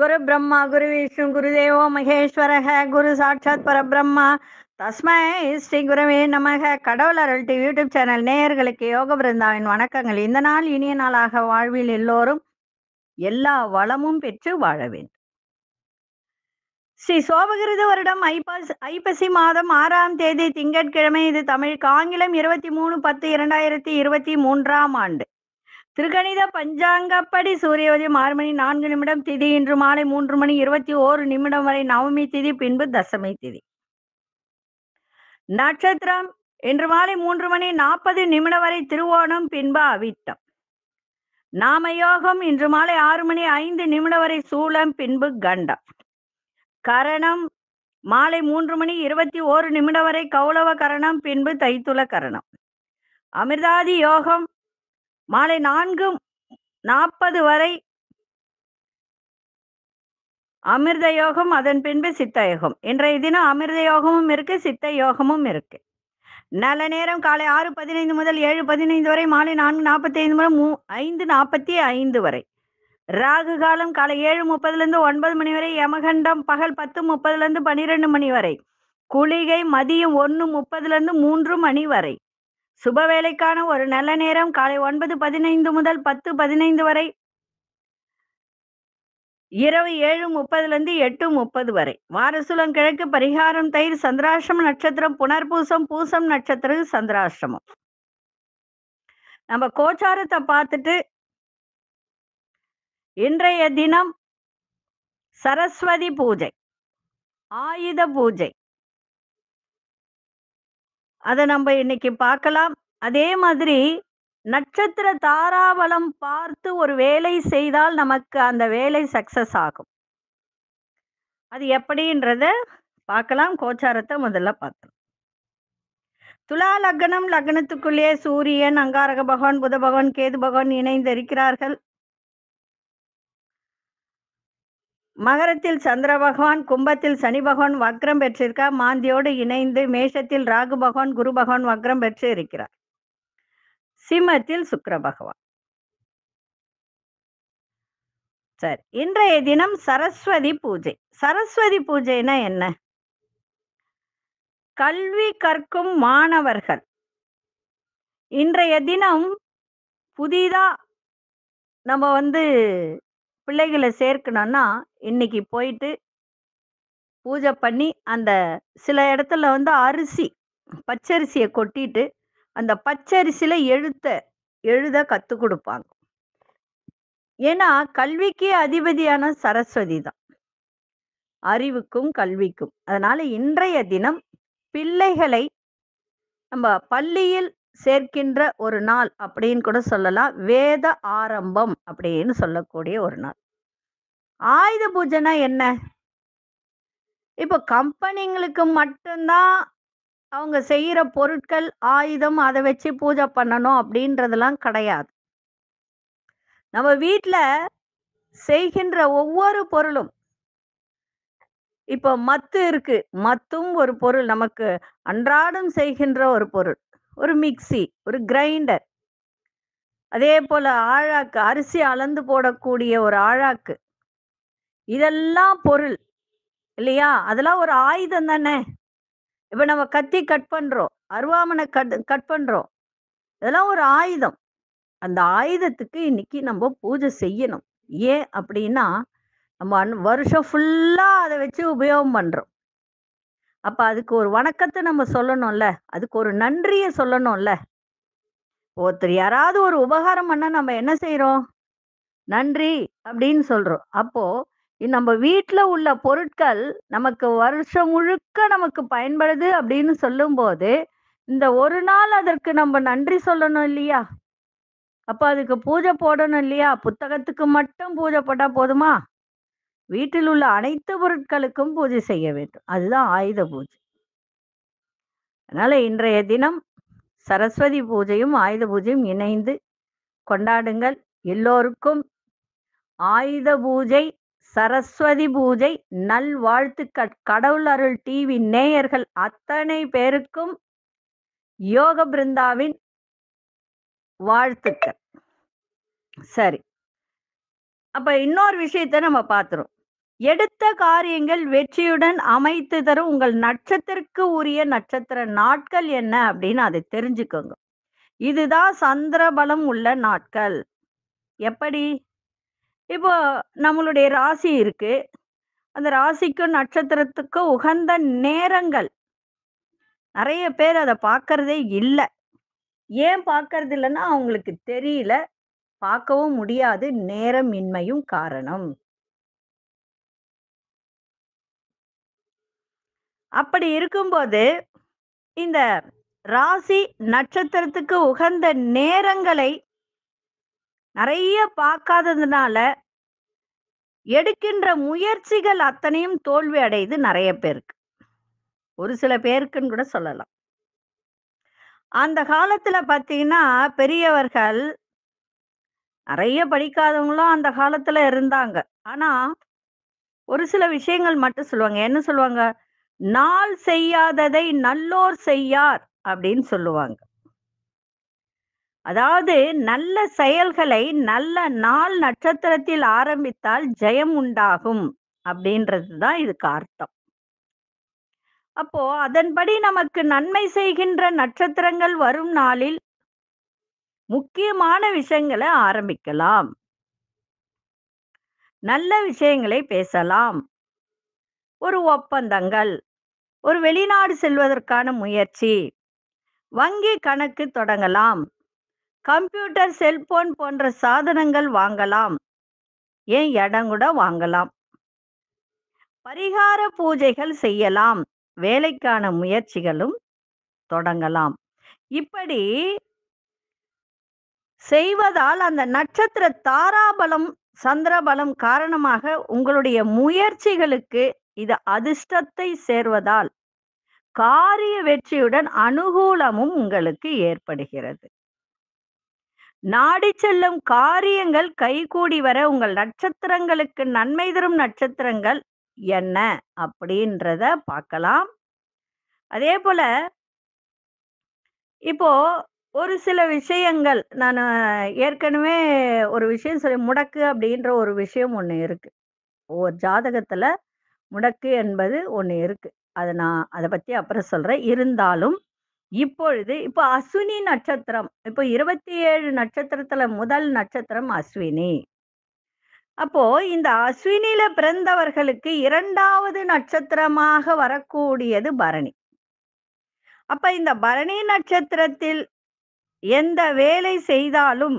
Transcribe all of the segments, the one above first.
குரு பிரம்மா குரு விஷ்ணு குருதேவோ மகேஸ்வரக குரு சாட்சாத் பரபிரம்மா தஸ்மை ஸ்ரீ குருவே நமக கடவுள் அருள் யூடியூப் சேனல் நேயர்களுக்கு யோக பிருந்தாவின் வணக்கங்கள் இந்த நாள் இனிய நாளாக வாழ்வில் எல்லோரும் எல்லா வளமும் பெற்று வாழ வேண்டும் ஸ்ரீ சோபகிருத வருடம் ஐபாஸ் ஐப்பசி மாதம் ஆறாம் தேதி திங்கட்கிழமை இது தமிழுக்கு ஆங்கிலம் இருபத்தி மூணு பத்து இரண்டாயிரத்தி இருபத்தி மூன்றாம் ஆண்டு திருகணித பஞ்சாங்கப்படி உதயம் ஆறு மணி நான்கு நிமிடம் திதி இன்று மாலை மூன்று மணி இருபத்தி ஓரு நிமிடம் வரை நவமி திதி பின்பு தசமி திதி நட்சத்திரம் இன்று மாலை மூன்று மணி நாற்பது நிமிடம் வரை திருவோணம் பின்பு அவித்தம் நாம யோகம் இன்று மாலை ஆறு மணி ஐந்து நிமிடம் வரை சூளம் பின்பு கண்டம் கரணம் மாலை மூன்று மணி இருபத்தி ஓரு நிமிடம் வரை கௌளவ கரணம் பின்பு தைத்துல கரணம் அமிர்தாதி யோகம் மாலை நான்கு நாற்பது வரை அமிர்த யோகம் அதன் பின்பு சித்த யோகம் இன்றைய தினம் அமிர்த யோகமும் இருக்கு சித்த யோகமும் இருக்கு நல்ல நேரம் காலை ஆறு பதினைந்து முதல் ஏழு பதினைந்து வரை மாலை நான்கு நாற்பத்தி ஐந்து முதல் மூ ஐந்து நாற்பத்தி ஐந்து வரை ராகு காலம் காலை ஏழு முப்பதுலேருந்து ஒன்பது மணி வரை யமகண்டம் பகல் பத்து முப்பதுலேருந்து பன்னிரெண்டு மணி வரை குளிகை மதியம் ஒன்று முப்பதுலேருந்து மூன்று மணி வரை சுப வேலைக்கான ஒரு நல்ல நேரம் காலை ஒன்பது பதினைந்து முதல் பத்து பதினைந்து வரை இரவு ஏழு முப்பதுலேருந்து எட்டு முப்பது வரை வாரசுலம் கிழக்கு பரிகாரம் தயிர் சந்திராசிரம நட்சத்திரம் புனர்பூசம் பூசம் நட்சத்திரம் சந்திராசிரமம் நம்ம கோச்சாரத்தை பார்த்துட்டு இன்றைய தினம் சரஸ்வதி பூஜை ஆயுத பூஜை அதை நம்ம இன்னைக்கு பார்க்கலாம் அதே மாதிரி நட்சத்திர தாராவளம் பார்த்து ஒரு வேலை செய்தால் நமக்கு அந்த வேலை சக்சஸ் ஆகும் அது எப்படின்றத பார்க்கலாம் கோச்சாரத்தை முதல்ல பார்த்தோம் துலா லக்னம் லக்னத்துக்குள்ளேயே சூரியன் அங்காரக பகவான் புத பகவான் கேது பகவான் இணைந்து இருக்கிறார்கள் மகரத்தில் சந்திர பகவான் கும்பத்தில் சனி பகவான் வக்ரம் பெற்றிருக்கா மாந்தியோடு இணைந்து மேஷத்தில் ராகு பகவான் குரு பகவான் வக்ரம் பெற்று இருக்கிறார் சிம்மத்தில் சுக்கர பகவான் சரி இன்றைய தினம் சரஸ்வதி பூஜை சரஸ்வதி பூஜைனா என்ன கல்வி கற்கும் மாணவர்கள் இன்றைய தினம் புதிதா நம்ம வந்து பிள்ளைகளை சேர்க்கணும்னா இன்னைக்கு போயிட்டு பூஜை பண்ணி அந்த சில இடத்துல வந்து அரிசி பச்சரிசியை கொட்டிட்டு அந்த பச்சரிசியில் எழுத்த எழுத கற்றுக் கொடுப்பாங்க ஏன்னா கல்விக்கு அதிபதியான சரஸ்வதி தான் அறிவுக்கும் கல்விக்கும் அதனால இன்றைய தினம் பிள்ளைகளை நம்ம பள்ளியில் சேர்க்கின்ற ஒரு நாள் அப்படின்னு கூட சொல்லலாம் வேத ஆரம்பம் அப்படின்னு சொல்லக்கூடிய ஒரு நாள் ஆயுத பூஜைனா என்ன இப்போ கம்பெனிங்களுக்கு மட்டும்தான் அவங்க செய்கிற பொருட்கள் ஆயுதம் அதை வச்சு பூஜை பண்ணணும் அப்படின்றதெல்லாம் கிடையாது நம்ம வீட்டில் செய்கின்ற ஒவ்வொரு பொருளும் இப்போ மத்து இருக்கு மத்தும் ஒரு பொருள் நமக்கு அன்றாடம் செய்கின்ற ஒரு பொருள் ஒரு மிக்சி ஒரு கிரைண்டர் அதே போல ஆழாக்கு அரிசி அளந்து போடக்கூடிய ஒரு ஆழாக்கு இதெல்லாம் பொருள் இல்லையா அதெல்லாம் ஒரு ஆயுதம் தானே இப்ப நம்ம கத்தி கட் பண்றோம் அருவாமனை கட் கட் பண்றோம் இதெல்லாம் ஒரு ஆயுதம் அந்த ஆயுதத்துக்கு இன்னைக்கு நம்ம பூஜை செய்யணும் ஏன் அப்படின்னா நம்ம வருஷம் ஃபுல்லா அதை வச்சு உபயோகம் பண்றோம் அப்ப அதுக்கு ஒரு வணக்கத்தை நம்ம சொல்லணும்ல அதுக்கு ஒரு நன்றியை சொல்லணும்ல ஒருத்தர் யாராவது ஒரு உபகாரம் பண்ணா நம்ம என்ன செய்யறோம் நன்றி அப்படின்னு சொல்றோம் அப்போ நம்ம வீட்டில் உள்ள பொருட்கள் நமக்கு வருஷம் முழுக்க நமக்கு பயன்படுது அப்படின்னு சொல்லும்போது இந்த ஒரு நாள் அதற்கு நம்ம நன்றி சொல்லணும் இல்லையா அப்ப அதுக்கு பூஜை போடணும் இல்லையா புத்தகத்துக்கு மட்டும் பூஜை போட்டா போதுமா வீட்டில் உள்ள அனைத்து பொருட்களுக்கும் பூஜை செய்ய வேண்டும் அதுதான் ஆயுத பூஜை அதனால இன்றைய தினம் சரஸ்வதி பூஜையும் ஆயுத பூஜையும் இணைந்து கொண்டாடுங்கள் எல்லோருக்கும் ஆயுத பூஜை சரஸ்வதி பூஜை நல் வாழ்த்து கடவுள் அருள் டிவி நேயர்கள் அத்தனை பேருக்கும் யோக பிருந்தாவின் வாழ்த்துக்கள் சரி அப்ப இன்னொரு விஷயத்த நம்ம பார்த்துரும் எடுத்த காரியங்கள் வெற்றியுடன் அமைத்து தரும் உங்கள் நட்சத்திற்கு உரிய நட்சத்திர நாட்கள் என்ன அப்படின்னு அதை தெரிஞ்சுக்கோங்க இதுதான் சந்திரபலம் உள்ள நாட்கள் எப்படி இப்போ நம்மளுடைய ராசி இருக்கு அந்த ராசிக்கும் நட்சத்திரத்துக்கும் உகந்த நேரங்கள் நிறைய பேர் அதை பார்க்கறதே இல்லை ஏன் பார்க்கறது இல்லைன்னா அவங்களுக்கு தெரியல பார்க்கவும் முடியாது நேரம் இன்மையும் காரணம் அப்படி இருக்கும்போது இந்த ராசி நட்சத்திரத்துக்கு உகந்த நேரங்களை நிறைய பார்க்காததுனால எடுக்கின்ற முயற்சிகள் அத்தனையும் தோல்வி அடையுது நிறைய பேருக்கு ஒரு சில பேருக்குன்னு கூட சொல்லலாம் அந்த காலத்துல பார்த்தீங்கன்னா பெரியவர்கள் நிறைய படிக்காதவங்களும் அந்த காலத்துல இருந்தாங்க ஆனா ஒரு சில விஷயங்கள் மட்டும் சொல்லுவாங்க என்ன சொல்லுவாங்க நாள் செய்யாததை நல்லோர் செய்யார் அப்படின்னு சொல்லுவாங்க அதாவது நல்ல செயல்களை நல்ல நாள் நட்சத்திரத்தில் ஆரம்பித்தால் ஜெயம் உண்டாகும் அப்படின்றது தான் இதுக்கு அர்த்தம் அப்போ அதன்படி நமக்கு நன்மை செய்கின்ற நட்சத்திரங்கள் வரும் நாளில் முக்கியமான விஷயங்களை ஆரம்பிக்கலாம் நல்ல விஷயங்களை பேசலாம் ஒரு ஒப்பந்தங்கள் ஒரு வெளிநாடு செல்வதற்கான முயற்சி வங்கி கணக்கு தொடங்கலாம் கம்ப்யூட்டர் செல்போன் போன்ற சாதனங்கள் வாங்கலாம் ஏன் இடம் கூட வாங்கலாம் பரிகார பூஜைகள் செய்யலாம் வேலைக்கான முயற்சிகளும் தொடங்கலாம் இப்படி செய்வதால் அந்த நட்சத்திர தாராபலம் சந்திரபலம் காரணமாக உங்களுடைய முயற்சிகளுக்கு இது அதிர்ஷ்டத்தை சேர்வதால் காரிய வெற்றியுடன் அனுகூலமும் உங்களுக்கு ஏற்படுகிறது நாடி செல்லும் காரியங்கள் கைகூடி வர உங்கள் நட்சத்திரங்களுக்கு நன்மை தரும் நட்சத்திரங்கள் என்ன அப்படின்றத பார்க்கலாம் அதே போல இப்போ ஒரு சில விஷயங்கள் நான் ஏற்கனவே ஒரு விஷயம் சொல்லி முடக்கு அப்படின்ற ஒரு விஷயம் ஒன்று இருக்கு ஒரு ஜாதகத்துல முடக்கு என்பது ஒன்று இருக்குது அதை நான் அதை பற்றி அப்புறம் சொல்கிறேன் இருந்தாலும் இப்பொழுது இப்போ அஸ்வினி நட்சத்திரம் இப்போ இருபத்தி ஏழு நட்சத்திரத்தில் முதல் நட்சத்திரம் அஸ்வினி அப்போ இந்த அஸ்வினியில பிறந்தவர்களுக்கு இரண்டாவது நட்சத்திரமாக வரக்கூடியது பரணி அப்ப இந்த பரணி நட்சத்திரத்தில் எந்த வேலை செய்தாலும்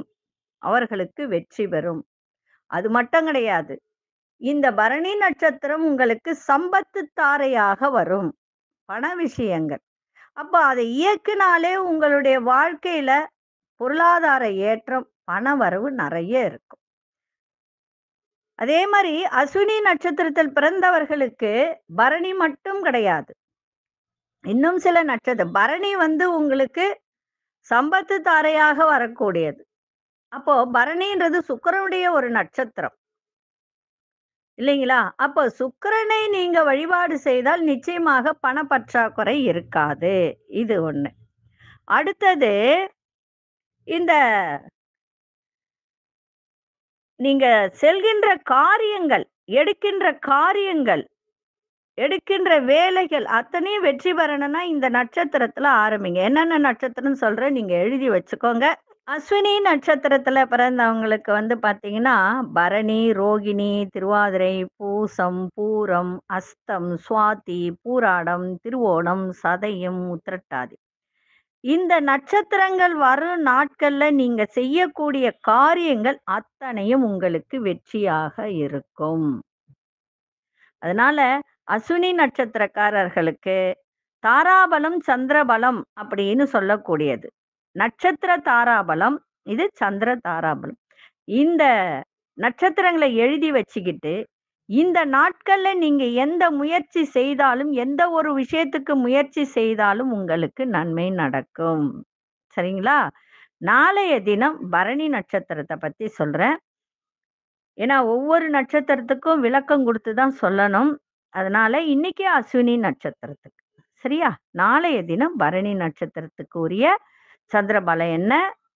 அவர்களுக்கு வெற்றி பெறும் அது மட்டும் கிடையாது இந்த பரணி நட்சத்திரம் உங்களுக்கு சம்பத்து தாரையாக வரும் பண விஷயங்கள் அப்போ அதை இயக்குனாலே உங்களுடைய வாழ்க்கையில பொருளாதார ஏற்றம் பண வரவு நிறைய இருக்கும் அதே மாதிரி அசுனி நட்சத்திரத்தில் பிறந்தவர்களுக்கு பரணி மட்டும் கிடையாது இன்னும் சில நட்சத்திரம் பரணி வந்து உங்களுக்கு சம்பத்து தாரையாக வரக்கூடியது அப்போ பரணின்றது சுக்கரனுடைய ஒரு நட்சத்திரம் இல்லைங்களா அப்போ சுக்கரனை நீங்க வழிபாடு செய்தால் நிச்சயமாக பணப்பற்றாக்குறை இருக்காது இது ஒண்ணு அடுத்தது இந்த நீங்க செல்கின்ற காரியங்கள் எடுக்கின்ற காரியங்கள் எடுக்கின்ற வேலைகள் அத்தனையும் வெற்றி பெறணும்னா இந்த நட்சத்திரத்துல ஆரம்பிங்க என்னென்ன நட்சத்திரம் சொல்றேன் நீங்க எழுதி வச்சுக்கோங்க அஸ்வினி நட்சத்திரத்துல பிறந்தவங்களுக்கு வந்து பாத்தீங்கன்னா பரணி ரோகிணி திருவாதிரை பூசம் பூரம் அஸ்தம் சுவாதி பூராடம் திருவோணம் சதயம் உத்திரட்டாதி இந்த நட்சத்திரங்கள் வரும் நாட்கள்ல நீங்க செய்யக்கூடிய காரியங்கள் அத்தனையும் உங்களுக்கு வெற்றியாக இருக்கும் அதனால அஸ்வினி நட்சத்திரக்காரர்களுக்கு தாராபலம் சந்திரபலம் அப்படின்னு சொல்லக்கூடியது நட்சத்திர தாராபலம் இது சந்திர தாராபலம் இந்த நட்சத்திரங்களை எழுதி வச்சுக்கிட்டு இந்த நாட்கள்ல நீங்க எந்த முயற்சி செய்தாலும் எந்த ஒரு விஷயத்துக்கு முயற்சி செய்தாலும் உங்களுக்கு நன்மை நடக்கும் சரிங்களா நாளைய தினம் பரணி நட்சத்திரத்தை பத்தி சொல்றேன் ஏன்னா ஒவ்வொரு நட்சத்திரத்துக்கும் விளக்கம் கொடுத்து தான் சொல்லணும் அதனால இன்னைக்கு அஸ்வினி நட்சத்திரத்துக்கு சரியா நாளைய தினம் பரணி நட்சத்திரத்துக்கு உரிய சந்திரபலம் என்ன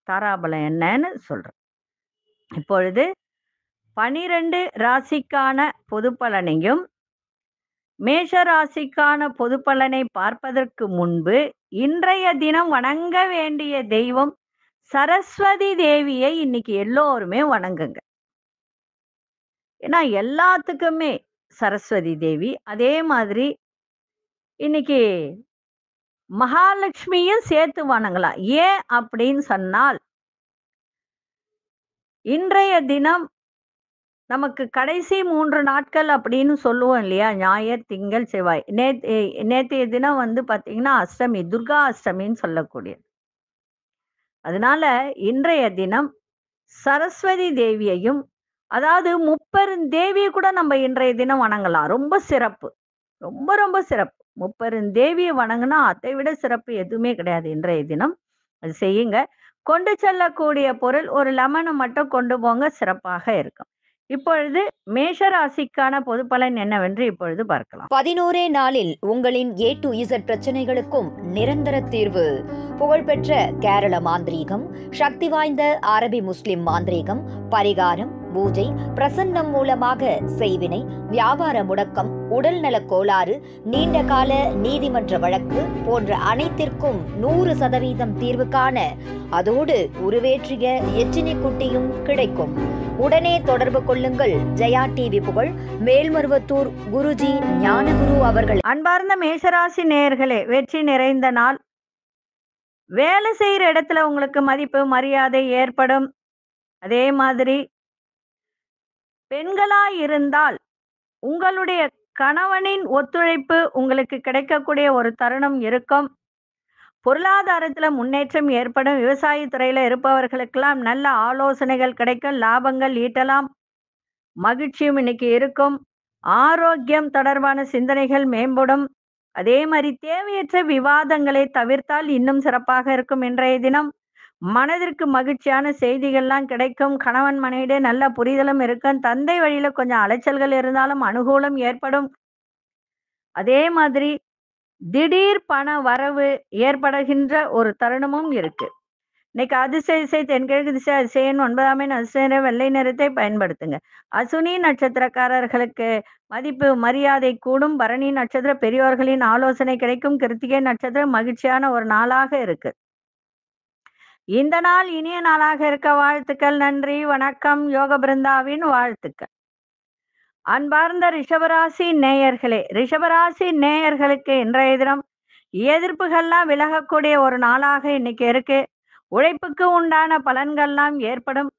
தாராபலம் என்னன்னு சொல்றேன் இப்பொழுது பனிரெண்டு ராசிக்கான பொது பலனையும் மேஷ ராசிக்கான பொது பலனை பார்ப்பதற்கு முன்பு இன்றைய தினம் வணங்க வேண்டிய தெய்வம் சரஸ்வதி தேவியை இன்னைக்கு எல்லோருமே வணங்குங்க ஏன்னா எல்லாத்துக்குமே சரஸ்வதி தேவி அதே மாதிரி இன்னைக்கு மகாலட்சுமியும் சேர்த்து வணங்கலாம் ஏன் அப்படின்னு சொன்னால் இன்றைய தினம் நமக்கு கடைசி மூன்று நாட்கள் அப்படின்னு சொல்லுவோம் இல்லையா ஞாயிறு திங்கள் செவ்வாய் நேத்து நேத்தைய தினம் வந்து பார்த்தீங்கன்னா அஷ்டமி துர்கா அஷ்டமின்னு சொல்லக்கூடியது அதனால இன்றைய தினம் சரஸ்வதி தேவியையும் அதாவது முப்பெரும் தேவியை கூட நம்ம இன்றைய தினம் வணங்கலாம் ரொம்ப சிறப்பு ரொம்ப ரொம்ப சிறப்பு தேவியை வணங்கினா அதை விட சிறப்பு எதுவுமே கிடையாது இன்றைய தினம் அது செய்யுங்க கொண்டு செல்லக்கூடிய பொருள் ஒரு லெமனை மட்டும் கொண்டு போங்க சிறப்பாக இருக்கும் இப்பொழுது மேஷராசிக்கான பொது பலன் என்னவென்று இப்பொழுது பார்க்கலாம் பதினோரே நாளில் உங்களின் ஏ டு இசட் பிரச்சனைகளுக்கும் நிரந்தர தீர்வு புகழ்பெற்ற கேரள மாந்திரீகம் சக்தி வாய்ந்த அரபி முஸ்லிம் மாந்திரீகம் பரிகாரம் பூஜை பிரசன்னம் மூலமாக செய்வினை வியாபார முடக்கம் உடல்நலக் கோளாறு நீண்ட கால நீதிமன்ற வழக்கு போன்ற அனைத்திற்கும் நூறு சதவீதம் தீர்வு காண அதோடு உருவேற்றிய எச்சினி குட்டியும் கிடைக்கும் உடனே தொடர்பு கொள்ளுங்கள் ஜெயா டிவி புகழ் மேல்மருவத்தூர் குருஜி ஞானகுரு அவர்கள் அன்பார்ந்த மேஷராசி நேர்களே வெற்றி நிறைந்த நாள் வேலை செய்யற இடத்துல உங்களுக்கு மதிப்பு மரியாதை ஏற்படும் அதே மாதிரி பெண்களாயிருந்தால் உங்களுடைய கணவனின் ஒத்துழைப்பு உங்களுக்கு கிடைக்கக்கூடிய ஒரு தருணம் இருக்கும் பொருளாதாரத்தில் முன்னேற்றம் ஏற்படும் விவசாயத்துறையில் இருப்பவர்களுக்கெல்லாம் நல்ல ஆலோசனைகள் கிடைக்கும் லாபங்கள் ஈட்டலாம் மகிழ்ச்சியும் இன்னைக்கு இருக்கும் ஆரோக்கியம் தொடர்பான சிந்தனைகள் மேம்படும் அதே மாதிரி தேவையற்ற விவாதங்களை தவிர்த்தால் இன்னும் சிறப்பாக இருக்கும் இன்றைய தினம் மனதிற்கு மகிழ்ச்சியான செய்திகள்லாம் கிடைக்கும் கணவன் மனைவிட நல்ல புரிதலும் இருக்கும் தந்தை வழியில கொஞ்சம் அலைச்சல்கள் இருந்தாலும் அனுகூலம் ஏற்படும் அதே மாதிரி திடீர் பண வரவு ஏற்படுகின்ற ஒரு தருணமும் இருக்கு இன்னைக்கு அதிசய இசை தென்கிழக்கு திசை அதிசயன் ஒன்பதாம் அதிசய வெள்ளை நிறத்தை பயன்படுத்துங்க அசுனி நட்சத்திரக்காரர்களுக்கு மதிப்பு மரியாதை கூடும் பரணி நட்சத்திர பெரியோர்களின் ஆலோசனை கிடைக்கும் கிருத்திகை நட்சத்திரம் மகிழ்ச்சியான ஒரு நாளாக இருக்கு இந்த நாள் இனிய நாளாக இருக்க வாழ்த்துக்கள் நன்றி வணக்கம் யோக பிருந்தாவின் வாழ்த்துக்கள் அன்பார்ந்த ரிஷபராசி நேயர்களே ரிஷபராசி நேயர்களுக்கு இன்றைய தினம் எதிர்ப்புகள்லாம் விலகக்கூடிய ஒரு நாளாக இன்னைக்கு இருக்கு உழைப்புக்கு உண்டான பலன்கள்லாம் ஏற்படும்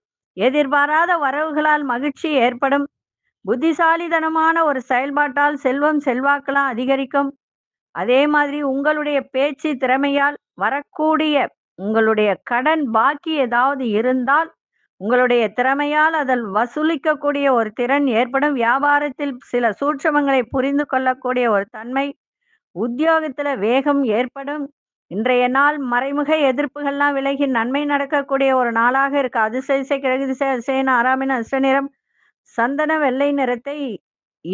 எதிர்பாராத வரவுகளால் மகிழ்ச்சி ஏற்படும் புத்திசாலிதனமான ஒரு செயல்பாட்டால் செல்வம் செல்வாக்கெல்லாம் அதிகரிக்கும் அதே மாதிரி உங்களுடைய பேச்சு திறமையால் வரக்கூடிய உங்களுடைய கடன் பாக்கி ஏதாவது இருந்தால் உங்களுடைய திறமையால் அதில் வசூலிக்கக்கூடிய ஒரு திறன் ஏற்படும் வியாபாரத்தில் சில சூட்சமங்களை புரிந்து கொள்ளக்கூடிய ஒரு தன்மை உத்தியோகத்தில் வேகம் ஏற்படும் இன்றைய நாள் மறைமுக எதிர்ப்புகள்லாம் விலகி நன்மை நடக்கக்கூடிய ஒரு நாளாக இருக்கு அதிசயிசை கிழகு திசை அதிசயன் ஆறாமின் அஷ்ட சந்தன வெள்ளை நிறத்தை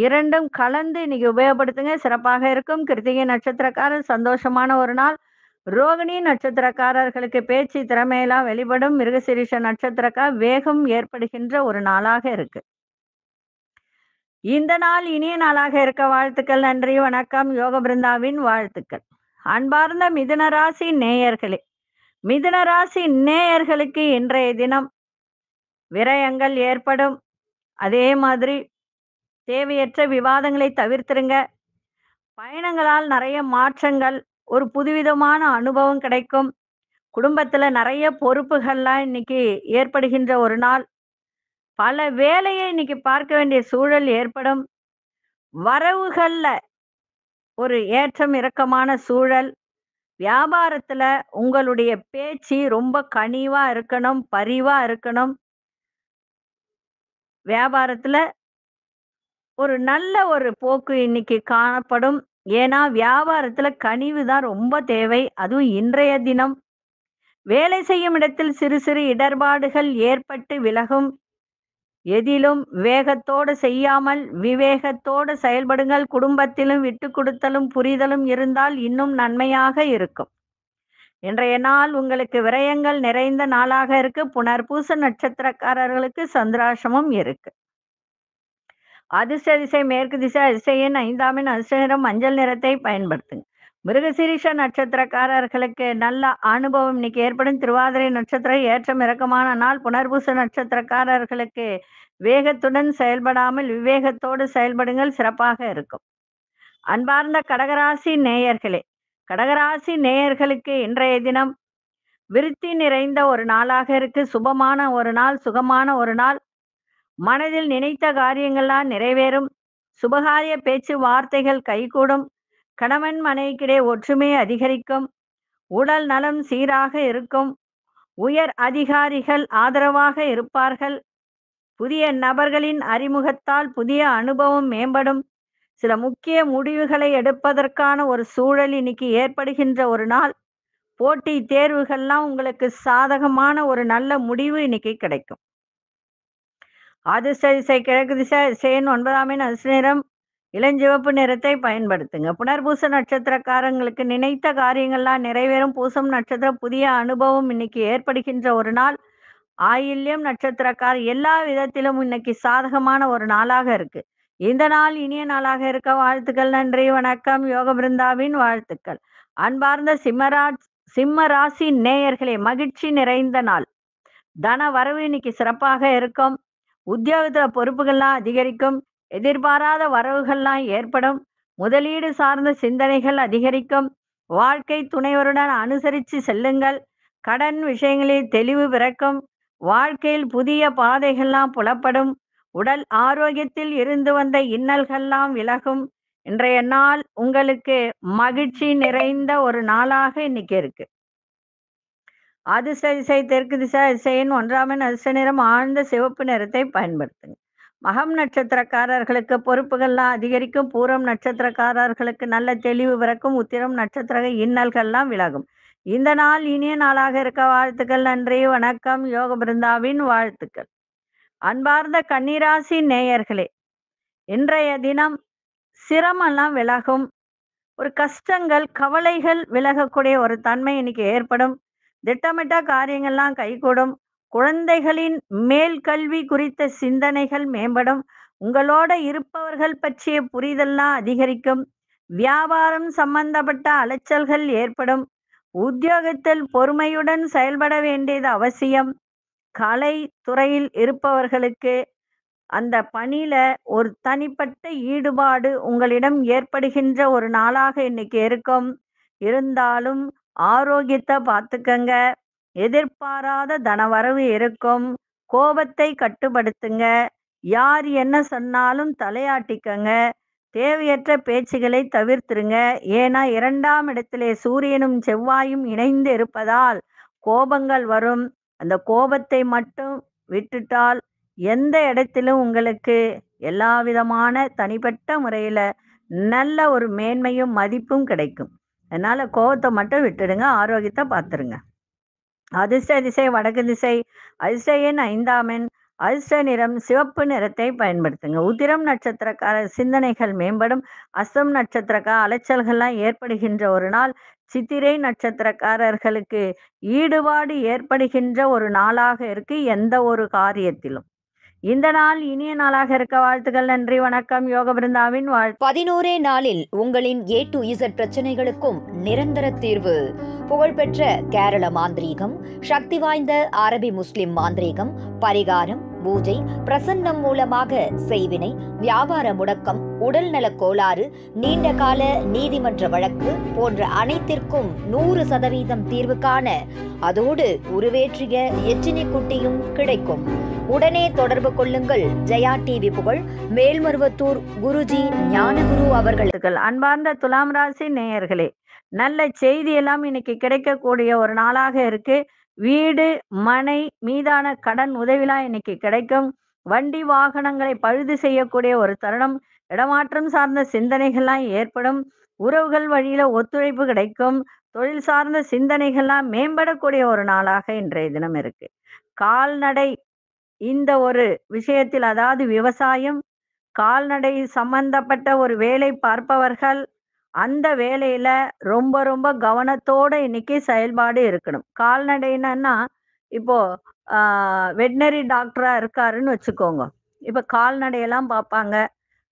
இரண்டும் கலந்து இன்னைக்கு உபயோகப்படுத்துங்க சிறப்பாக இருக்கும் கிருத்திகை நட்சத்திரக்காரன் சந்தோஷமான ஒரு நாள் ரோகிணி நட்சத்திரக்காரர்களுக்கு பேச்சு திறமையெல்லாம் வெளிப்படும் மிருகசிரிஷ நட்சத்திரக்கா வேகம் ஏற்படுகின்ற ஒரு நாளாக இருக்கு இந்த நாள் இனிய நாளாக இருக்க வாழ்த்துக்கள் நன்றி வணக்கம் யோக பிருந்தாவின் வாழ்த்துக்கள் அன்பார்ந்த மிதுனராசி நேயர்களே மிதுனராசி நேயர்களுக்கு இன்றைய தினம் விரயங்கள் ஏற்படும் அதே மாதிரி தேவையற்ற விவாதங்களை தவிர்த்திருங்க பயணங்களால் நிறைய மாற்றங்கள் ஒரு புதுவிதமான அனுபவம் கிடைக்கும் குடும்பத்துல நிறைய பொறுப்புகள்லாம் இன்னைக்கு ஏற்படுகின்ற ஒரு நாள் பல வேலையை இன்னைக்கு பார்க்க வேண்டிய சூழல் ஏற்படும் வரவுகள்ல ஒரு ஏற்றம் இறக்கமான சூழல் வியாபாரத்துல உங்களுடைய பேச்சு ரொம்ப கனிவா இருக்கணும் பரிவா இருக்கணும் வியாபாரத்துல ஒரு நல்ல ஒரு போக்கு இன்னைக்கு காணப்படும் ஏன்னா வியாபாரத்துல கனிவு தான் ரொம்ப தேவை அதுவும் இன்றைய தினம் வேலை செய்யும் இடத்தில் சிறு சிறு இடர்பாடுகள் ஏற்பட்டு விலகும் எதிலும் வேகத்தோடு செய்யாமல் விவேகத்தோடு செயல்படுங்கள் குடும்பத்திலும் விட்டு கொடுத்தலும் புரிதலும் இருந்தால் இன்னும் நன்மையாக இருக்கும் இன்றைய நாள் உங்களுக்கு விரயங்கள் நிறைந்த நாளாக இருக்கு புனர்பூச நட்சத்திரக்காரர்களுக்கு சந்திராசமும் இருக்கு அதிர்ஷ்ட திசை மேற்கு திசை அதிசயன் ஐந்தாமின் அதிர்ஷ்ட நிறம் மஞ்சள் நிறத்தை பயன்படுத்துங்க மிருகசிரிஷ நட்சத்திரக்காரர்களுக்கு நல்ல அனுபவம் இன்னைக்கு ஏற்படும் திருவாதிரை நட்சத்திரம் ஏற்றம் இறக்கமான நாள் புனர்பூச நட்சத்திரக்காரர்களுக்கு வேகத்துடன் செயல்படாமல் விவேகத்தோடு செயல்படுங்கள் சிறப்பாக இருக்கும் அன்பார்ந்த கடகராசி நேயர்களே கடகராசி நேயர்களுக்கு இன்றைய தினம் விருத்தி நிறைந்த ஒரு நாளாக இருக்கு சுபமான ஒரு நாள் சுகமான ஒரு நாள் மனதில் நினைத்த காரியங்கள்லாம் நிறைவேறும் சுபகாரிய பேச்சு வார்த்தைகள் கைகூடும் கணவன் மனைக்கிடையே ஒற்றுமை அதிகரிக்கும் உடல் நலம் சீராக இருக்கும் உயர் அதிகாரிகள் ஆதரவாக இருப்பார்கள் புதிய நபர்களின் அறிமுகத்தால் புதிய அனுபவம் மேம்படும் சில முக்கிய முடிவுகளை எடுப்பதற்கான ஒரு சூழல் இன்னைக்கு ஏற்படுகின்ற ஒரு நாள் போட்டி தேர்வுகள்லாம் உங்களுக்கு சாதகமான ஒரு நல்ல முடிவு இன்னைக்கு கிடைக்கும் அதிர்ஷ்ட திசை கிழக்கு திசை சேன் ஒன்பதாமின் அதிர்ஷ்ட நிறம் இளஞ்சிவப்பு நிறத்தை பயன்படுத்துங்க புனர்பூச நட்சத்திரக்காரங்களுக்கு நினைத்த காரியங்கள்லாம் நிறைவேறும் பூசம் நட்சத்திரம் புதிய அனுபவம் இன்னைக்கு ஏற்படுகின்ற ஒரு நாள் ஆயில்யம் நட்சத்திரக்கார் எல்லா விதத்திலும் இன்னைக்கு சாதகமான ஒரு நாளாக இருக்கு இந்த நாள் இனிய நாளாக இருக்க வாழ்த்துக்கள் நன்றி வணக்கம் யோக பிருந்தாவின் வாழ்த்துக்கள் அன்பார்ந்த சிம்மராஜ் சிம்மராசி நேயர்களே மகிழ்ச்சி நிறைந்த நாள் தன வரவு இன்னைக்கு சிறப்பாக இருக்கும் உத்தியோகத்துல பொறுப்புகள்லாம் அதிகரிக்கும் எதிர்பாராத வரவுகள்லாம் ஏற்படும் முதலீடு சார்ந்த சிந்தனைகள் அதிகரிக்கும் வாழ்க்கை துணைவருடன் அனுசரித்து செல்லுங்கள் கடன் விஷயங்களில் தெளிவு பிறக்கும் வாழ்க்கையில் புதிய பாதைகள்லாம் புலப்படும் உடல் ஆரோக்கியத்தில் இருந்து வந்த இன்னல்கள்லாம் விலகும் இன்றைய நாள் உங்களுக்கு மகிழ்ச்சி நிறைந்த ஒரு நாளாக இன்னைக்கு இருக்கு அதிர்ஷ்ட திசை தெற்கு திசை திசையின் ஒன்றாமின் அதிர்ஷ்ட நிறம் ஆழ்ந்த சிவப்பு நிறத்தை பயன்படுத்துங்க மகம் நட்சத்திரக்காரர்களுக்கு பொறுப்புகள்லாம் அதிகரிக்கும் பூரம் நட்சத்திரக்காரர்களுக்கு நல்ல தெளிவு பிறக்கும் உத்திரம் நட்சத்திர இன்னல்கள்லாம் விலகும் இந்த நாள் இனிய நாளாக இருக்க வாழ்த்துக்கள் நன்றி வணக்கம் யோக பிருந்தாவின் வாழ்த்துக்கள் அன்பார்ந்த கன்னிராசி நேயர்களே இன்றைய தினம் சிரமெல்லாம் விலகும் ஒரு கஷ்டங்கள் கவலைகள் விலகக்கூடிய ஒரு தன்மை இன்னைக்கு ஏற்படும் திட்டமிட்ட காரியங்கள்லாம் கைகூடும் குழந்தைகளின் மேல் கல்வி குறித்த சிந்தனைகள் மேம்படும் உங்களோட இருப்பவர்கள் பற்றிய புரிதல்லாம் அதிகரிக்கும் வியாபாரம் சம்பந்தப்பட்ட அலைச்சல்கள் ஏற்படும் உத்தியோகத்தில் பொறுமையுடன் செயல்பட வேண்டியது அவசியம் கலை துறையில் இருப்பவர்களுக்கு அந்த பணியில ஒரு தனிப்பட்ட ஈடுபாடு உங்களிடம் ஏற்படுகின்ற ஒரு நாளாக இன்னைக்கு இருக்கும் இருந்தாலும் ஆரோக்கியத்தை பார்த்துக்கங்க எதிர்பாராத தனவரவு இருக்கும் கோபத்தை கட்டுப்படுத்துங்க யார் என்ன சொன்னாலும் தலையாட்டிக்கங்க தேவையற்ற பேச்சுகளை தவிர்த்துருங்க ஏன்னா இரண்டாம் இடத்திலே சூரியனும் செவ்வாயும் இணைந்து இருப்பதால் கோபங்கள் வரும் அந்த கோபத்தை மட்டும் விட்டுட்டால் எந்த இடத்திலும் உங்களுக்கு எல்லா விதமான தனிப்பட்ட முறையில் நல்ல ஒரு மேன்மையும் மதிப்பும் கிடைக்கும் அதனால கோபத்தை மட்டும் விட்டுடுங்க ஆரோக்கியத்தை பார்த்துருங்க அதிர்ஷ்ட திசை வடக்கு திசை அதிர்ஷ்ட எண் அதிர்ஷ்ட நிறம் சிவப்பு நிறத்தை பயன்படுத்துங்க உதிரம் நட்சத்திரக்கார சிந்தனைகள் மேம்படும் அஸ்தம் நட்சத்திரக்கார அலைச்சல்கள்லாம் ஏற்படுகின்ற ஒரு நாள் சித்திரை நட்சத்திரக்காரர்களுக்கு ஈடுபாடு ஏற்படுகின்ற ஒரு நாளாக இருக்கு எந்த ஒரு காரியத்திலும் இந்த நாள் இனிய நாளாக இருக்க வாழ்த்துக்கள் நன்றி வணக்கம் யோக பிருந்தாவின் வாழ் பதினோரே நாளில் உங்களின் ஏ டு இசட் பிரச்சனைகளுக்கும் நிரந்தர தீர்வு புகழ்பெற்ற கேரள மாந்திரீகம் சக்தி வாய்ந்த அரபி முஸ்லிம் மாந்திரீகம் பரிகாரம் பூஜை பிரசன்னம் மூலமாக செய்வினை வியாபார முடக்கம் உடல்நல கோளாறு நீண்ட கால நீதிமன்ற வழக்கு போன்ற அனைத்திற்கும் நூறு சதவீதம் தீர்வு காண அதோடு உருவேற்றிய எச்சினி குட்டியும் கிடைக்கும் உடனே தொடர்பு கொள்ளுங்கள் ஜெயா டிவி புகழ் மேல்மருவத்தூர் குருஜி ஞானகுரு அவர்கள் அன்பார்ந்த துலாம் ராசி நேயர்களே நல்ல செய்தி எல்லாம் இன்னைக்கு கிடைக்கக்கூடிய ஒரு நாளாக இருக்கு வீடு மனை மீதான கடன் உதவிலாம் இன்னைக்கு கிடைக்கும் வண்டி வாகனங்களை பழுது செய்யக்கூடிய ஒரு தருணம் இடமாற்றம் சார்ந்த சிந்தனைகள்லாம் ஏற்படும் உறவுகள் வழியில ஒத்துழைப்பு கிடைக்கும் தொழில் சார்ந்த சிந்தனைகள்லாம் மேம்படக்கூடிய ஒரு நாளாக இன்றைய தினம் இருக்கு கால்நடை இந்த ஒரு விஷயத்தில் அதாவது விவசாயம் கால்நடை சம்பந்தப்பட்ட ஒரு வேலை பார்ப்பவர்கள் அந்த வேலையில ரொம்ப ரொம்ப கவனத்தோட இன்னைக்கு செயல்பாடு இருக்கணும் கால்நடைன்னா இப்போ வெட்னரி டாக்டரா இருக்காருன்னு வச்சுக்கோங்க இப்ப கால்நடையெல்லாம் பார்ப்பாங்க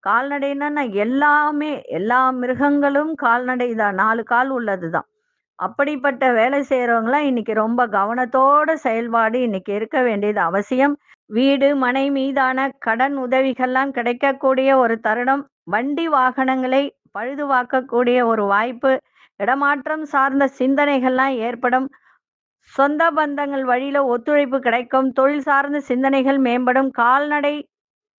கால்நடைன்னா எல்லாமே எல்லா மிருகங்களும் கால்நடை தான் நாலு கால் உள்ளது தான் அப்படிப்பட்ட வேலை செய்கிறவங்களாம் இன்னைக்கு ரொம்ப கவனத்தோட செயல்பாடு இன்னைக்கு இருக்க வேண்டியது அவசியம் வீடு மனை மீதான கடன் உதவிகள்லாம் கிடைக்கக்கூடிய ஒரு தருணம் வண்டி வாகனங்களை பழுதுவாக்கக்கூடிய ஒரு வாய்ப்பு இடமாற்றம் சார்ந்த சிந்தனைகள்லாம் ஏற்படும் சொந்த பந்தங்கள் வழியில் ஒத்துழைப்பு கிடைக்கும் தொழில் சார்ந்த சிந்தனைகள் மேம்படும் கால்நடை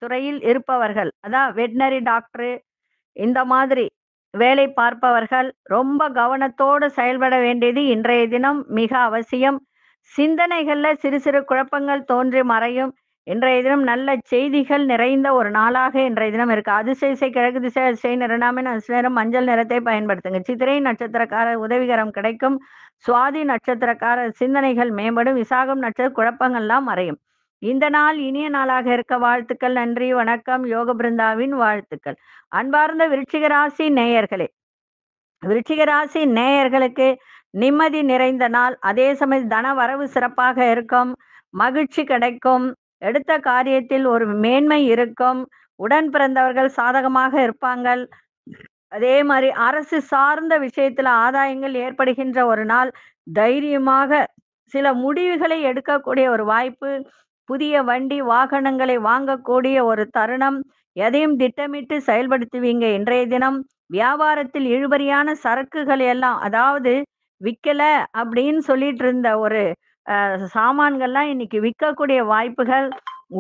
துறையில் இருப்பவர்கள் அதான் வெட்டினரி டாக்டரு இந்த மாதிரி வேலை பார்ப்பவர்கள் ரொம்ப கவனத்தோடு செயல்பட வேண்டியது இன்றைய தினம் மிக அவசியம் சிந்தனைகள்ல சிறு சிறு குழப்பங்கள் தோன்றி மறையும் இன்றைய தினம் நல்ல செய்திகள் நிறைந்த ஒரு நாளாக இன்றைய தினம் இருக்கு அதிசயசை கிழக்கு திசை அதிசய சில நேரம் மஞ்சள் நிறத்தை பயன்படுத்துங்க சித்திரை நட்சத்திரக்கார உதவிகரம் கிடைக்கும் சுவாதி நட்சத்திரக்கார சிந்தனைகள் மேம்படும் விசாகம் நட்சத்திர குழப்பங்கள்லாம் மறையும் இந்த நாள் இனிய நாளாக இருக்க வாழ்த்துக்கள் நன்றி வணக்கம் யோக பிருந்தாவின் வாழ்த்துக்கள் அன்பார்ந்த விருட்சிக ராசி நேயர்களே விருட்சிக ராசி நேயர்களுக்கு நிம்மதி நிறைந்த நாள் அதே சமயம் தன வரவு சிறப்பாக இருக்கும் மகிழ்ச்சி கிடைக்கும் எடுத்த காரியத்தில் ஒரு மேன்மை இருக்கும் உடன் பிறந்தவர்கள் சாதகமாக இருப்பாங்கள் அதே மாதிரி அரசு சார்ந்த விஷயத்துல ஆதாயங்கள் ஏற்படுகின்ற ஒரு நாள் தைரியமாக சில முடிவுகளை எடுக்கக்கூடிய ஒரு வாய்ப்பு புதிய வண்டி வாகனங்களை வாங்கக்கூடிய ஒரு தருணம் எதையும் திட்டமிட்டு செயல்படுத்துவீங்க இன்றைய தினம் வியாபாரத்தில் இழுபறியான சரக்குகள் எல்லாம் அதாவது விற்கல அப்படின்னு சொல்லிட்டு இருந்த ஒரு சாமான்கள்லாம் இன்னைக்கு விற்கக்கூடிய வாய்ப்புகள்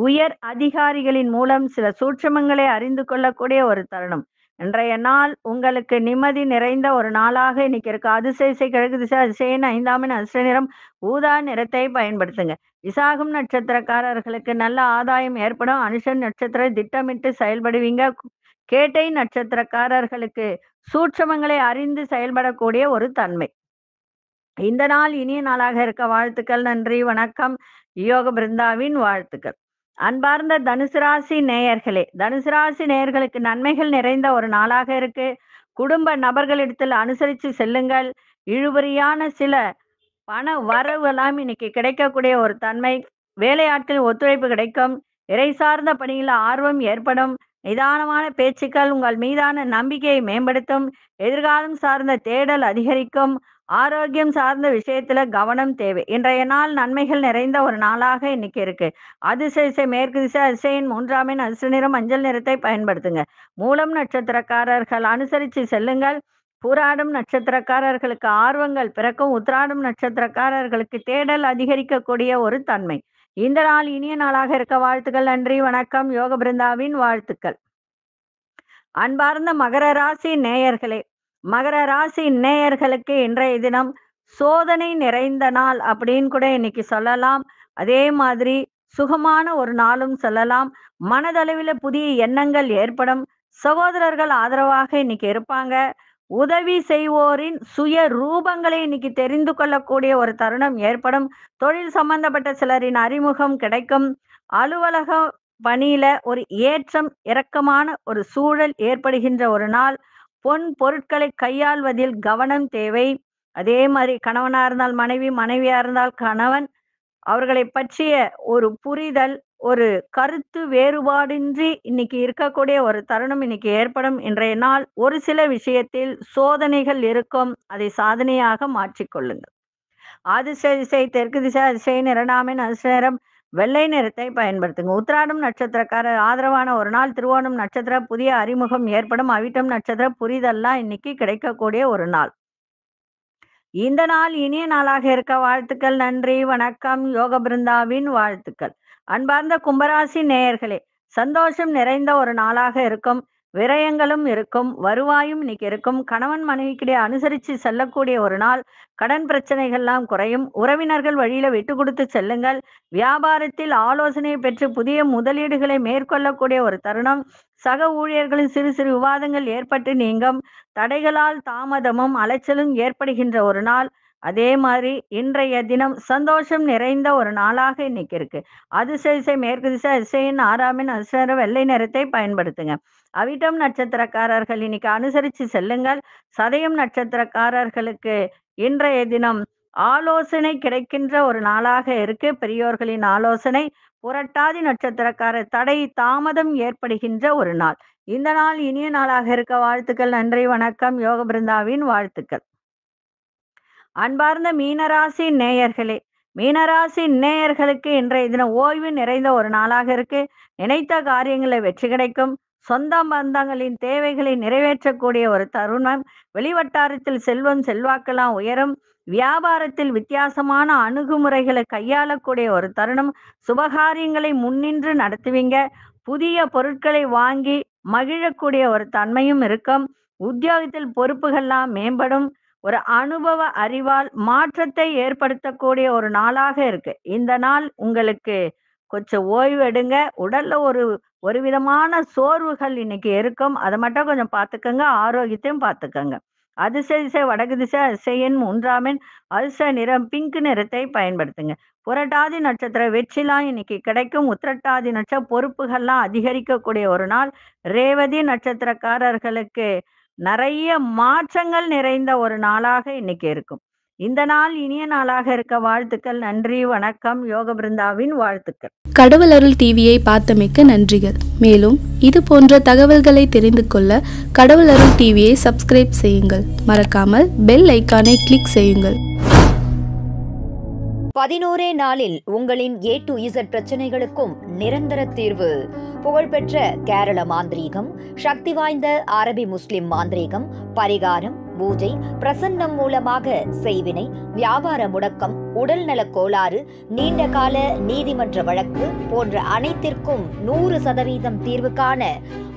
உயர் அதிகாரிகளின் மூலம் சில சூட்சமங்களை அறிந்து கொள்ளக்கூடிய ஒரு தருணம் இன்றைய நாள் உங்களுக்கு நிம்மதி நிறைந்த ஒரு நாளாக இன்னைக்கு இருக்கு அதிசயசை கிழக்கு திசை அதிசயன் ஐந்தாம் அதிசய நிறம் ஊதா நிறத்தை பயன்படுத்துங்க விசாகம் நட்சத்திரக்காரர்களுக்கு நல்ல ஆதாயம் ஏற்படும் அனுஷன் நட்சத்திர திட்டமிட்டு செயல்படுவீங்க கேட்டை நட்சத்திரக்காரர்களுக்கு சூட்சமங்களை அறிந்து செயல்படக்கூடிய ஒரு தன்மை இந்த நாள் இனிய நாளாக இருக்க வாழ்த்துக்கள் நன்றி வணக்கம் யோக பிருந்தாவின் வாழ்த்துக்கள் அன்பார்ந்த தனுசு ராசி நேயர்களே தனுசு ராசி நேயர்களுக்கு நன்மைகள் நிறைந்த ஒரு நாளாக இருக்கு குடும்ப நபர்களிடத்தில் அனுசரித்து செல்லுங்கள் இழுபறியான சில பண வரவெல்லாம் இன்னைக்கு கிடைக்கக்கூடிய ஒரு தன்மை வேலையாட்கள் ஒத்துழைப்பு கிடைக்கும் இறை சார்ந்த பணியில் ஆர்வம் ஏற்படும் நிதானமான பேச்சுக்கள் உங்கள் மீதான நம்பிக்கையை மேம்படுத்தும் எதிர்காலம் சார்ந்த தேடல் அதிகரிக்கும் ஆரோக்கியம் சார்ந்த விஷயத்துல கவனம் தேவை இன்றைய நாள் நன்மைகள் நிறைந்த ஒரு நாளாக இன்னைக்கு இருக்கு அதிசய இசை மேற்கு திசை அதிசயின் மூன்றாமின் அதிச நிறம் மஞ்சள் நிறத்தை பயன்படுத்துங்க மூலம் நட்சத்திரக்காரர்கள் அனுசரித்து செல்லுங்கள் பூராடும் நட்சத்திரக்காரர்களுக்கு ஆர்வங்கள் பிறக்கும் உத்ராடும் நட்சத்திரக்காரர்களுக்கு தேடல் அதிகரிக்கக்கூடிய ஒரு தன்மை இந்த நாள் இனிய நாளாக இருக்க வாழ்த்துக்கள் நன்றி வணக்கம் யோக பிருந்தாவின் வாழ்த்துக்கள் அன்பார்ந்த மகர ராசி நேயர்களே மகர ராசி நேயர்களுக்கு இன்றைய தினம் சோதனை நிறைந்த நாள் அப்படின்னு கூட இன்னைக்கு சொல்லலாம் அதே மாதிரி சுகமான ஒரு நாளும் சொல்லலாம் மனதளவில் புதிய எண்ணங்கள் ஏற்படும் சகோதரர்கள் ஆதரவாக இன்னைக்கு இருப்பாங்க உதவி செய்வோரின் சுய ரூபங்களை இன்னைக்கு தெரிந்து கொள்ளக்கூடிய ஒரு தருணம் ஏற்படும் தொழில் சம்பந்தப்பட்ட சிலரின் அறிமுகம் கிடைக்கும் அலுவலக பணியில ஒரு ஏற்றம் இறக்கமான ஒரு சூழல் ஏற்படுகின்ற ஒரு நாள் பொன் பொருட்களை கையாள்வதில் கவனம் தேவை அதே மாதிரி கணவனா இருந்தால் மனைவி மனைவியா இருந்தால் கணவன் அவர்களை பற்றிய ஒரு புரிதல் ஒரு கருத்து வேறுபாடின்றி இன்னைக்கு இருக்கக்கூடிய ஒரு தருணம் இன்னைக்கு ஏற்படும் இன்றைய நாள் ஒரு சில விஷயத்தில் சோதனைகள் இருக்கும் அதை சாதனையாக மாற்றிக்கொள்ளுங்கள் ஆதிச திசை தெற்கு திசை அதிசயம் இரண்டாமின் அதிசயம் வெள்ளை நிறத்தை பயன்படுத்துங்க உத்திராடம் நட்சத்திரக்காரர் ஆதரவான ஒரு நாள் திருவோணம் நட்சத்திர புதிய அறிமுகம் ஏற்படும் அவிட்டம் நட்சத்திர புரிதெல்லாம் இன்னைக்கு கிடைக்கக்கூடிய ஒரு நாள் இந்த நாள் இனிய நாளாக இருக்க வாழ்த்துக்கள் நன்றி வணக்கம் யோக பிருந்தாவின் வாழ்த்துக்கள் அன்பார்ந்த கும்பராசி நேயர்களே சந்தோஷம் நிறைந்த ஒரு நாளாக இருக்கும் விரயங்களும் இருக்கும் வருவாயும் இன்னைக்கு இருக்கும் கணவன் மனைவிக்கிடையே அனுசரித்து செல்லக்கூடிய ஒரு நாள் கடன் பிரச்சனைகள்லாம் குறையும் உறவினர்கள் வழியில் விட்டு கொடுத்து செல்லுங்கள் வியாபாரத்தில் ஆலோசனை பெற்று புதிய முதலீடுகளை மேற்கொள்ளக்கூடிய ஒரு தருணம் சக ஊழியர்களின் சிறு சிறு விவாதங்கள் ஏற்பட்டு நீங்கும் தடைகளால் தாமதமும் அலைச்சலும் ஏற்படுகின்ற ஒரு நாள் அதே மாதிரி இன்றைய தினம் சந்தோஷம் நிறைந்த ஒரு நாளாக இன்னைக்கு இருக்கு அதிசயசை மேற்கு திசை அதிசயின் ஆறாமின் அதிசயம் வெள்ளை நிறத்தை பயன்படுத்துங்க அவிட்டம் நட்சத்திரக்காரர்கள் இன்னைக்கு அனுசரித்து செல்லுங்கள் சதயம் நட்சத்திரக்காரர்களுக்கு இன்றைய தினம் ஆலோசனை கிடைக்கின்ற ஒரு நாளாக இருக்கு பெரியோர்களின் ஆலோசனை புரட்டாதி நட்சத்திரக்கார தடை தாமதம் ஏற்படுகின்ற ஒரு நாள் இந்த நாள் இனிய நாளாக இருக்க வாழ்த்துக்கள் நன்றி வணக்கம் யோக பிருந்தாவின் வாழ்த்துக்கள் அன்பார்ந்த மீனராசி நேயர்களே மீனராசி நேயர்களுக்கு இன்றைய தினம் ஓய்வு நிறைந்த ஒரு நாளாக இருக்கு நினைத்த காரியங்களை வெற்றி கிடைக்கும் சொந்த பந்தங்களின் தேவைகளை நிறைவேற்றக்கூடிய ஒரு தருணம் வெளிவட்டாரத்தில் செல்வம் செல்வாக்கெல்லாம் உயரும் வியாபாரத்தில் வித்தியாசமான அணுகுமுறைகளை கையாளக்கூடிய ஒரு தருணம் சுபகாரியங்களை முன்னின்று நடத்துவீங்க புதிய பொருட்களை வாங்கி மகிழக்கூடிய ஒரு தன்மையும் இருக்கும் உத்தியோகத்தில் பொறுப்புகள்லாம் மேம்படும் ஒரு அனுபவ அறிவால் மாற்றத்தை ஏற்படுத்தக்கூடிய ஒரு நாளாக இருக்கு இந்த நாள் உங்களுக்கு கொஞ்சம் ஓய்வு எடுங்க உடல்ல ஒரு ஒரு விதமான சோர்வுகள் இன்னைக்கு இருக்கும் அதை மட்டும் கொஞ்சம் பார்த்துக்கோங்க ஆரோக்கியத்தையும் பார்த்துக்கோங்க அதிசய திசை வடக்கு திசை அசையன் மூன்றாமின் அரிச நிறம் பிங்க் நிறத்தை பயன்படுத்துங்க புரட்டாதி நட்சத்திர வெற்றிலாம் இன்னைக்கு கிடைக்கும் உத்திரட்டாதி நட்சத்திர பொறுப்புகள்லாம் அதிகரிக்கக்கூடிய ஒரு நாள் ரேவதி நட்சத்திரக்காரர்களுக்கு நிறைய மாற்றங்கள் நிறைந்த ஒரு நாளாக இன்னைக்கு இருக்கும் இந்த நாள் இனிய நாளாக இருக்க வாழ்த்துக்கள் நன்றி வணக்கம் யோக பிருந்தாவின் வாழ்த்துக்கள் கடவுள் அருள் டிவியை பார்த்தமைக்க நன்றிகள் மேலும் இது போன்ற தகவல்களை தெரிந்து கொள்ள கடவுள் அருள் டிவியை சப்ஸ்கிரைப் செய்யுங்கள் மறக்காமல் பெல் ஐக்கானை கிளிக் செய்யுங்கள் பதினோரே நாளில் உங்களின் ஏ டு இசட் பிரச்சனைகளுக்கும் நிரந்தர தீர்வு புகழ்பெற்ற கேரள மாந்திரீகம் சக்தி வாய்ந்த அரபி முஸ்லிம் மாந்திரீகம் பரிகாரம் பூஜை பிரசன்னம் மூலமாக செய்வினை வியாபார முடக்கம் உடல்நலக் கோளாறு நீண்ட கால நீதிமன்ற வழக்கு போன்ற அனைத்திற்கும் நூறு சதவீதம் தீர்வு காண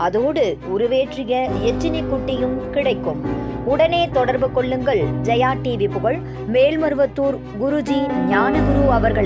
அதோடு உருவேற்றிய எச்சினி குட்டியும் கிடைக்கும் உடனே தொடர்பு கொள்ளுங்கள் ஜெயா டிவி புகழ் மேல்மருவத்தூர் குருஜி ஞான ஞானகுரு அவர்கள்